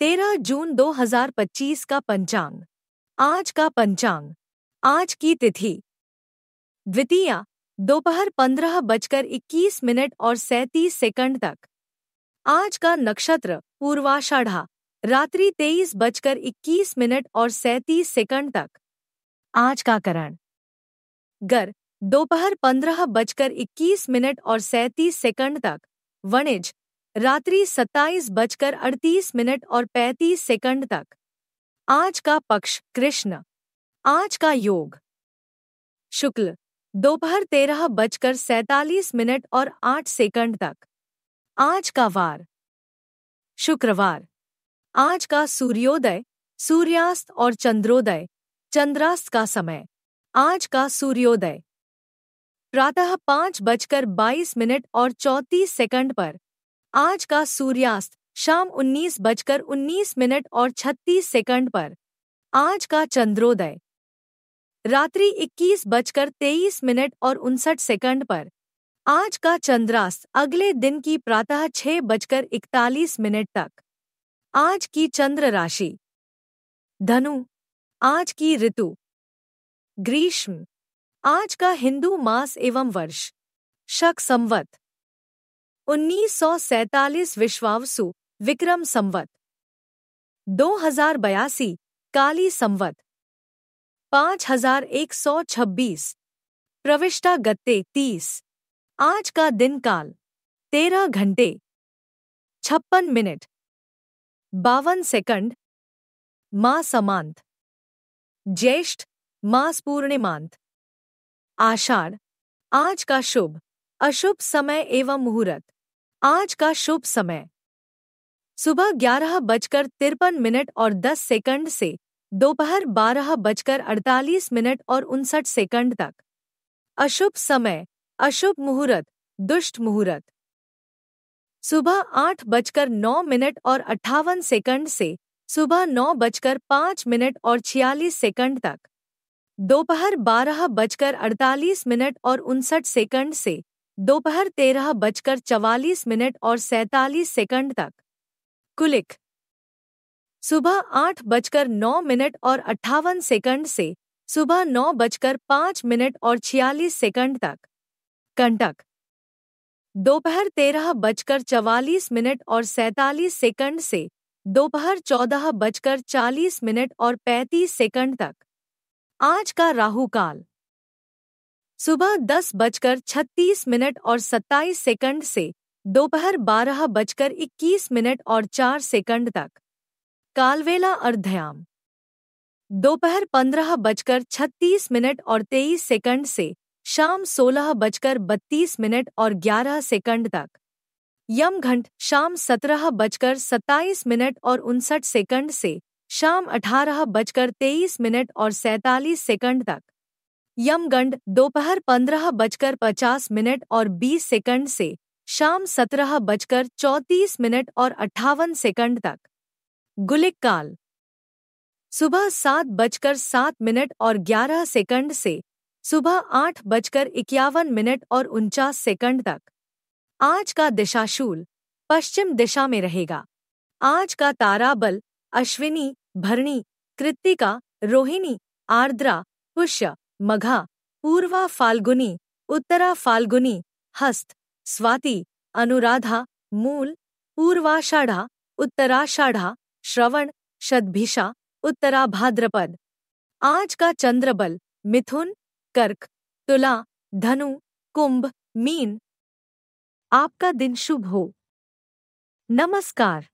तेरह जून 2025 का पंचांग आज का पंचांग आज की तिथि द्वितीय दोपहर पंद्रह बजकर इक्कीस मिनट और सैंतीस सेकंड तक आज का नक्षत्र पूर्वाषाढ़ा रात्रि तेईस बजकर इक्कीस मिनट और सैंतीस सेकंड तक आज का करण गर दोपहर पंद्रह बजकर इक्कीस मिनट और सैंतीस सेकंड तक वणिज रात्रि सत्ताईस बजकर अड़तीस मिनट और पैंतीस सेकंड तक आज का पक्ष कृष्ण आज का योग शुक्ल दोपहर तेरह बजकर सैतालीस मिनट और आठ सेकंड तक आज का वार शुक्रवार आज का सूर्योदय सूर्यास्त और चंद्रोदय चंद्रास्त का समय आज का सूर्योदय प्रातः पाँच बजकर बाईस मिनट और चौंतीस सेकंड पर आज का सूर्यास्त शाम उन्नीस बजकर उन्नीस मिनट और छत्तीस सेकंड पर आज का चंद्रोदय रात्रि इक्कीस बजकर तेईस मिनट और उनसठ सेकंड पर आज का चंद्रास्त अगले दिन की प्रातः छह बजकर इकतालीस मिनट तक आज की चंद्र राशि धनु आज की ऋतु ग्रीष्म आज का हिंदू मास एवं वर्ष शक संवत 1947 विश्वावसु विक्रम संवत दो हजार बयासी काली संवत 5126 हजार एक सौ छब्बीस प्रविष्टा गत्ते तीस आज का दिन काल तेरह घंटे छप्पन मिनट बावन सेकंड माँ समांत ज्येष्ठ मास पूर्णिमांत आषाढ़ आज का शुभ अशुभ समय एवं मुहूर्त आज का शुभ समय सुबह ग्यारह बजकर तिरपन मिनट और दस सेकंड से दोपहर बारह बजकर अड़तालीस मिनट और उनसठ सेकंड तक अशुभ समय अशुभ मुहूर्त दुष्ट मुहूर्त सुबह आठ बजकर नौ मिनट और अट्ठावन सेकंड से सुबह नौ बजकर पाँच मिनट और छियालीस सेकंड तक दोपहर बारह बजकर अड़तालीस मिनट और उनसठ सेकंड से दोपहर तेरह बजकर चवालीस मिनट और सैतालीस सेकंड तक कुलिक सुबह आठ बजकर नौ मिनट और अट्ठावन सेकंड से सुबह नौ बजकर पाँच मिनट और छियालीस सेकंड तक कंटक दोपहर तेरह बजकर चवालीस मिनट और सैतालीस सेकंड से दोपहर चौदह बजकर चालीस मिनट और पैंतीस सेकंड तक आज का राहु काल सुबह दस बजकर छत्तीस मिनट और सत्ताईस सेकंड से दोपहर बारह बजकर इक्कीस मिनट और चार सेकंड तक कालवेला अर्धयाम दोपहर पंद्रह बजकर छत्तीस मिनट और तेईस सेकंड से शाम सोलह बजकर बत्तीस मिनट और ग्यारह सेकंड तक यमघंट शाम सत्रह बजकर सत्ताईस मिनट और उनसठ सेकंड से शाम अठारह बजकर तेईस मिनट और सैतालीस सेकंड तक यमगंड दोपहर पंद्रह बजकर पचास मिनट और बीस सेकंड से शाम सत्रह बजकर चौंतीस मिनट और अट्ठावन सेकंड तक गुलिक काल सुबह सात बजकर सात मिनट और ग्यारह सेकंड से सुबह आठ बजकर इक्यावन मिनट और उनचास सेकंड तक आज का दिशाशूल पश्चिम दिशा में रहेगा आज का ताराबल अश्विनी भरणी कृतिका रोहिणी आर्द्रा पुष्य मघा पूर्वा फाल्गुनी उत्तरा फाल्गुनी हस्त स्वाति अनुराधा मूल पूर्वाषाढ़ा उत्तराषाढ़ा श्रवण शतभिषा उत्तरा भाद्रपद आज का चंद्रबल मिथुन कर्क तुला धनु कुंभ मीन आपका दिन शुभ हो नमस्कार